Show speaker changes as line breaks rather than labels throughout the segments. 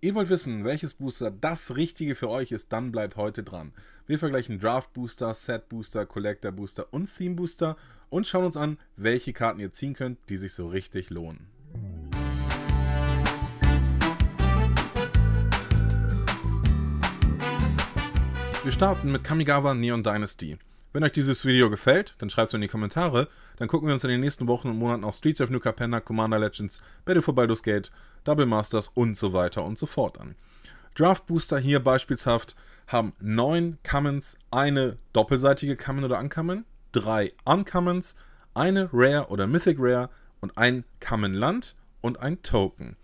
Ihr wollt wissen, welches Booster das richtige für euch ist, dann bleibt heute dran. Wir vergleichen Draft Booster, Set Booster, Collector Booster und Theme Booster und schauen uns an, welche Karten ihr ziehen könnt, die sich so richtig lohnen. Wir starten mit Kamigawa Neon Dynasty. Wenn euch dieses Video gefällt, dann schreibt es mir in die Kommentare. Dann gucken wir uns in den nächsten Wochen und Monaten auch Streets of New Panda, Commander Legends, Battle for Baldur's Gate Double Masters und so weiter und so fort an. Draft Booster hier beispielsweise haben neun Commons, eine doppelseitige Common oder Uncommon, drei Uncommons, eine Rare oder Mythic Rare und ein Common Land und ein Token.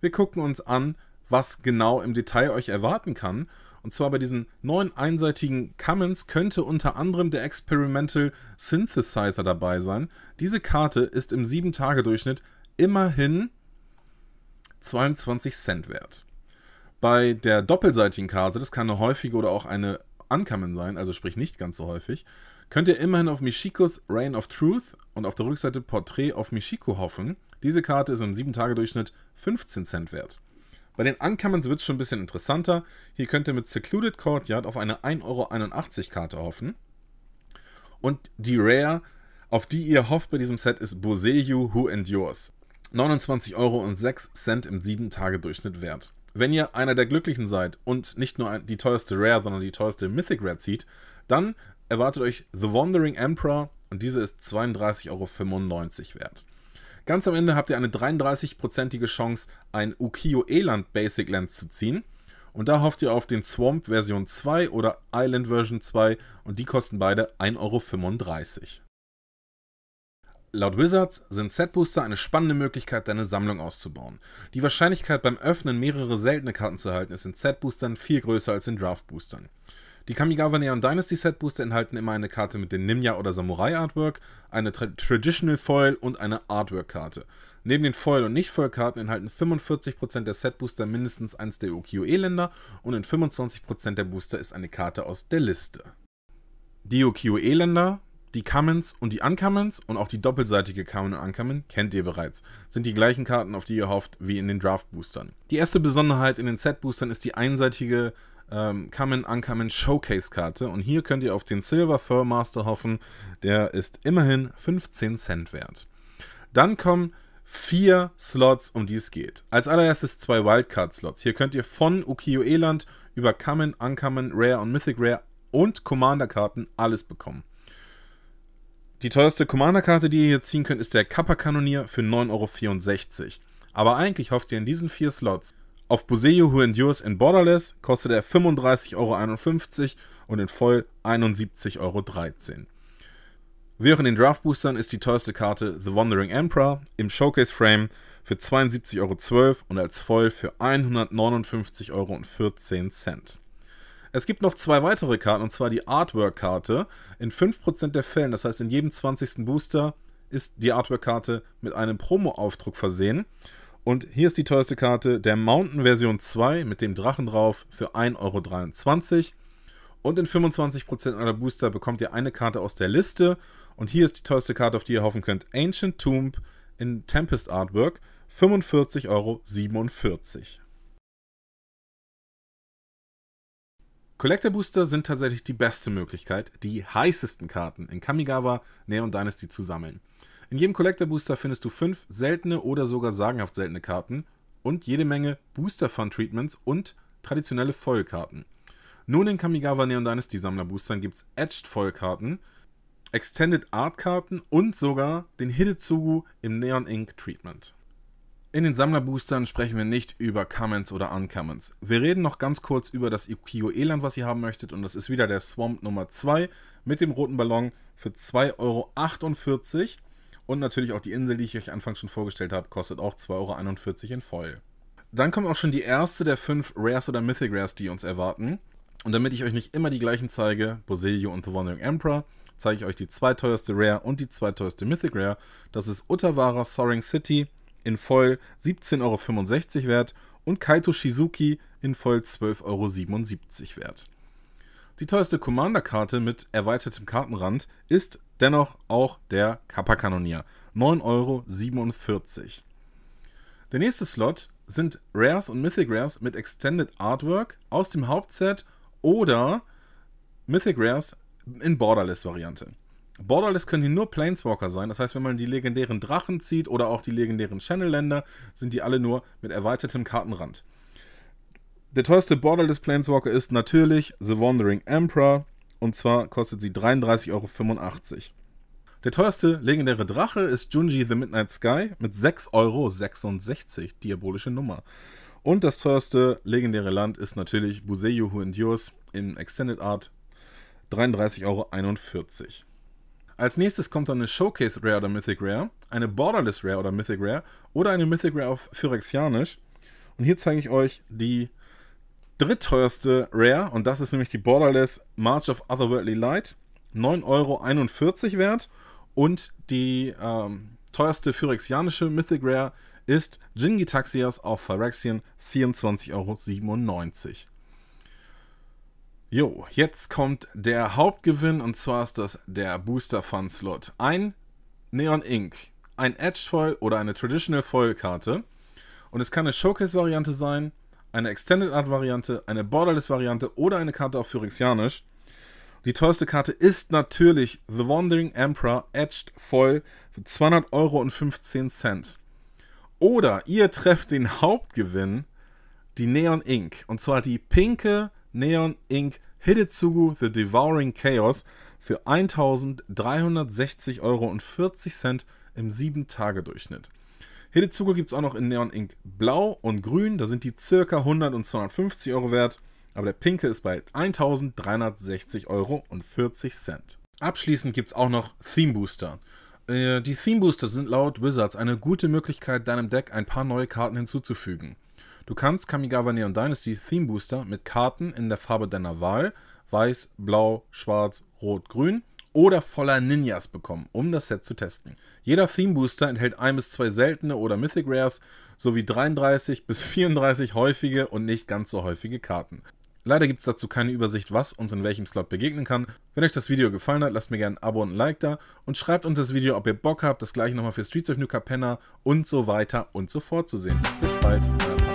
Wir gucken uns an, was genau im Detail euch erwarten kann. Und zwar bei diesen neun einseitigen Commons könnte unter anderem der Experimental Synthesizer dabei sein. Diese Karte ist im 7-Tage-Durchschnitt immerhin 22 Cent wert. Bei der doppelseitigen Karte, das kann eine häufige oder auch eine Uncommon sein, also sprich nicht ganz so häufig, könnt ihr immerhin auf Michikos Reign of Truth und auf der Rückseite Portrait of Michiko hoffen. Diese Karte ist im 7-Tage-Durchschnitt 15 Cent wert. Bei den Uncommons wird es schon ein bisschen interessanter. Hier könnt ihr mit Secluded Courtyard auf eine 1,81 Euro Karte hoffen. Und die Rare, auf die ihr hofft bei diesem Set, ist Boseyu Who Endures. 29,06 Euro im 7-Tage-Durchschnitt wert. Wenn ihr einer der Glücklichen seid und nicht nur die teuerste Rare, sondern die teuerste Mythic Rare zieht, dann erwartet euch The Wandering Emperor und diese ist 32,95 Euro wert. Ganz am Ende habt ihr eine 33-prozentige Chance, ein Ukiyo Eland Basic Lens zu ziehen. Und da hofft ihr auf den Swamp Version 2 oder Island Version 2 und die kosten beide 1,35 Euro. Laut Wizards sind Setbooster eine spannende Möglichkeit, deine Sammlung auszubauen. Die Wahrscheinlichkeit beim Öffnen mehrere seltene Karten zu erhalten, ist in Setboostern viel größer als in Draftboostern. Die Kamigawa Neon Dynasty Setbooster enthalten immer eine Karte mit dem Ninja oder Samurai Artwork, eine Tra Traditional Foil und eine Artwork Karte. Neben den Foil- und Nicht-Foil-Karten enthalten 45% der Setbooster mindestens eins der OQE-Länder und in 25% der Booster ist eine Karte aus der Liste. Die OQE-Länder die Commons und die Uncommons und auch die doppelseitige Common und Uncommon kennt ihr bereits, sind die gleichen Karten, auf die ihr hofft, wie in den Draft-Boostern. Die erste Besonderheit in den Set-Boostern ist die einseitige ähm, Common Uncommon Showcase-Karte und hier könnt ihr auf den Silver Fur Master hoffen, der ist immerhin 15 Cent wert. Dann kommen vier Slots, um die es geht. Als allererstes zwei Wildcard-Slots. Hier könnt ihr von Ukiyo-Eland über Common, Uncommon, Rare und Mythic Rare und Commander-Karten alles bekommen. Die teuerste Commander-Karte, die ihr hier ziehen könnt, ist der Kappa-Kanonier für 9,64 Euro. Aber eigentlich hofft ihr in diesen vier Slots auf Buseyo Who Endures in Borderless, kostet er 35,51 Euro und in Voll 71,13 Euro. Wie auch in den Draft-Boostern ist die teuerste Karte The Wandering Emperor im Showcase-Frame für 72,12 Euro und als Voll für 159,14 Euro. Es gibt noch zwei weitere Karten, und zwar die Artwork-Karte. In 5% der Fällen, das heißt in jedem 20. Booster, ist die Artwork-Karte mit einem Promo-Aufdruck versehen. Und hier ist die teuerste Karte, der Mountain Version 2 mit dem Drachen drauf für 1,23 Euro. Und in 25% aller Booster bekommt ihr eine Karte aus der Liste. Und hier ist die teuerste Karte, auf die ihr hoffen könnt. Ancient Tomb in Tempest Artwork, 45,47 Euro. Collector Booster sind tatsächlich die beste Möglichkeit, die heißesten Karten in Kamigawa, Neon Dynasty zu sammeln. In jedem Collector Booster findest du fünf seltene oder sogar sagenhaft seltene Karten und jede Menge Booster Fun Treatments und traditionelle Vollkarten. Nun in Kamigawa Neon Dynasty Sammler Boostern gibt es Etched Vollkarten, Extended Art Karten und sogar den Hidetsugu im Neon Ink Treatment. In den Sammlerboostern sprechen wir nicht über Commons oder Uncommons. Wir reden noch ganz kurz über das ukiyo e was ihr haben möchtet. Und das ist wieder der Swamp Nummer 2 mit dem roten Ballon für 2,48 Euro. Und natürlich auch die Insel, die ich euch anfangs schon vorgestellt habe, kostet auch 2,41 Euro in Foil. Dann kommt auch schon die erste der fünf Rares oder Mythic Rares, die uns erwarten. Und damit ich euch nicht immer die gleichen zeige, Boselio und The Wandering Emperor, zeige ich euch die zweiteuerste Rare und die zweiteuerste Mythic Rare. Das ist Utawara Soaring City in voll 17,65 Euro wert und Kaito Shizuki in voll 12,77 Euro wert. Die teuerste Commander-Karte mit erweitertem Kartenrand ist dennoch auch der Kappa-Kanonier, 9,47 Euro. Der nächste Slot sind Rares und Mythic Rares mit Extended Artwork aus dem Hauptset oder Mythic Rares in Borderless-Variante. Borderless können hier nur Planeswalker sein. Das heißt, wenn man die legendären Drachen zieht oder auch die legendären Channel-Länder, sind die alle nur mit erweitertem Kartenrand. Der teuerste Borderless Planeswalker ist natürlich The Wandering Emperor. Und zwar kostet sie 33,85 Euro. Der teuerste legendäre Drache ist Junji the Midnight Sky mit 6,66 Euro. Diabolische Nummer. Und das teuerste legendäre Land ist natürlich Buseyu Who Endures in Extended Art. 33,41 Euro. Als nächstes kommt dann eine Showcase Rare oder Mythic Rare, eine Borderless Rare oder Mythic Rare oder eine Mythic Rare auf Phyrexianisch. Und hier zeige ich euch die drittteuerste Rare und das ist nämlich die Borderless March of Otherworldly Light. 9,41 Euro wert und die ähm, teuerste phyrexianische Mythic Rare ist Jingitaxias auf Phyrexian 24,97 Euro. Jo, jetzt kommt der Hauptgewinn und zwar ist das der Booster Fun Slot. Ein Neon Ink, ein Edge Foil oder eine Traditional Foil Karte. Und es kann eine Showcase-Variante sein, eine Extended Art-Variante, eine Borderless-Variante oder eine Karte auf Phyrexianisch. Die teuerste Karte ist natürlich The Wandering Emperor Edged Foil für 200 Euro und 15 Cent. Oder ihr trefft den Hauptgewinn, die Neon Ink. Und zwar die pinke Neon Inc. Hidetsugu The Devouring Chaos für 1360,40 Euro im 7-Tage-Durchschnitt. Hidetsugu gibt es auch noch in Neon Ink Blau und Grün, da sind die ca. 100 und 250 Euro wert, aber der pinke ist bei 1360,40 Euro. Abschließend gibt es auch noch Theme Booster. Äh, die Theme Booster sind laut Wizards eine gute Möglichkeit, deinem Deck ein paar neue Karten hinzuzufügen. Du kannst Kamigawa Neon Dynasty Theme Booster mit Karten in der Farbe deiner Wahl, weiß, blau, schwarz, rot, grün oder voller Ninjas bekommen, um das Set zu testen. Jeder Theme Booster enthält ein bis zwei seltene oder Mythic Rares sowie 33 bis 34 häufige und nicht ganz so häufige Karten. Leider gibt es dazu keine Übersicht, was uns in welchem Slot begegnen kann. Wenn euch das Video gefallen hat, lasst mir gerne ein Abo und ein Like da und schreibt unter das Video, ob ihr Bock habt, das gleiche nochmal für Streets of New Capenna und so weiter und so fort zu sehen. Bis bald, euer